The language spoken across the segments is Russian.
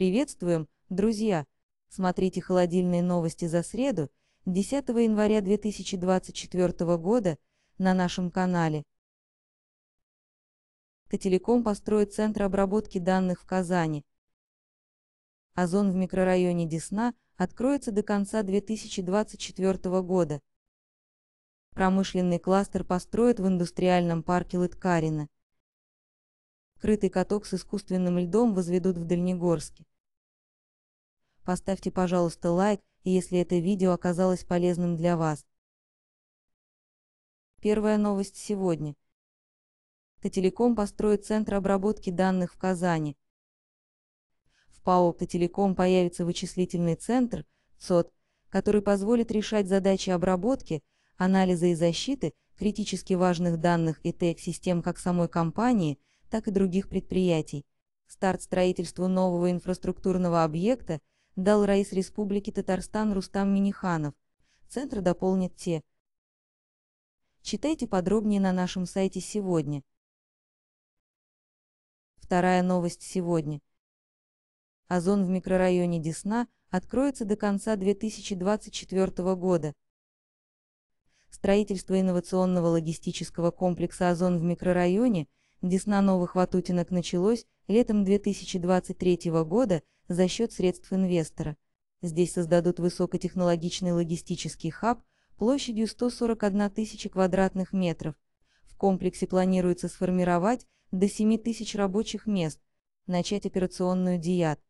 Приветствуем, друзья! Смотрите холодильные новости за среду, 10 января 2024 года, на нашем канале. Котелеком построит центр обработки данных в Казани. Озон в микрорайоне Десна откроется до конца 2024 года. Промышленный кластер построят в индустриальном парке Лыткарина. Крытый каток с искусственным льдом возведут в Дальнегорске поставьте, пожалуйста, лайк, если это видео оказалось полезным для вас. Первая новость сегодня. Тателеком построит центр обработки данных в Казани. В ПАО «Тателеком» появится вычислительный центр, ЦОД, который позволит решать задачи обработки, анализа и защиты критически важных данных и ТЭК-систем как самой компании, так и других предприятий. Старт строительству нового инфраструктурного объекта – дал Раис Республики Татарстан Рустам Миниханов. Центр дополнит те. Читайте подробнее на нашем сайте сегодня. Вторая новость сегодня. Озон в микрорайоне Десна откроется до конца 2024 года. Строительство инновационного логистического комплекса «Озон» в микрорайоне – Десна новых ватутинок началось летом 2023 года за счет средств инвестора. Здесь создадут высокотехнологичный логистический хаб площадью 141 тысяча квадратных метров. В комплексе планируется сформировать до 7 тысяч рабочих мест, начать операционную ДИАТ.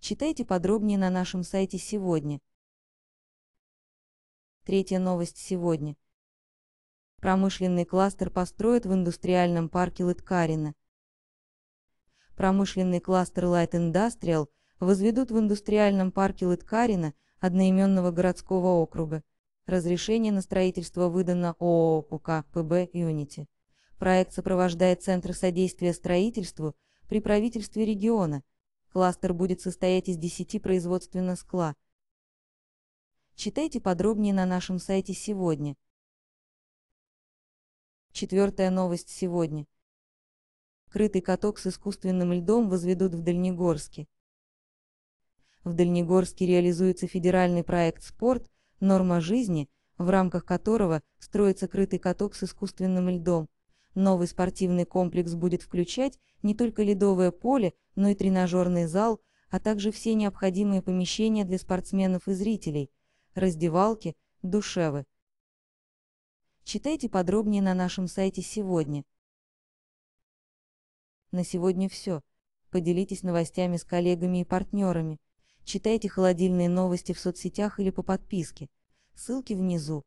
Читайте подробнее на нашем сайте сегодня. Третья новость сегодня – Промышленный кластер построят в индустриальном парке Лыткарина. Промышленный кластер Light Industrial возведут в индустриальном парке Лыткарина одноименного городского округа. Разрешение на строительство выдано ООО УК ПБ «Юнити». Проект сопровождает Центр содействия строительству при правительстве региона. Кластер будет состоять из 10 производственных скла. Читайте подробнее на нашем сайте сегодня. Четвертая новость сегодня. Крытый каток с искусственным льдом возведут в Дальнегорске. В Дальнегорске реализуется федеральный проект «Спорт. Норма жизни», в рамках которого строится крытый каток с искусственным льдом. Новый спортивный комплекс будет включать не только ледовое поле, но и тренажерный зал, а также все необходимые помещения для спортсменов и зрителей – раздевалки, душевы. Читайте подробнее на нашем сайте сегодня. На сегодня все. Поделитесь новостями с коллегами и партнерами. Читайте холодильные новости в соцсетях или по подписке. Ссылки внизу.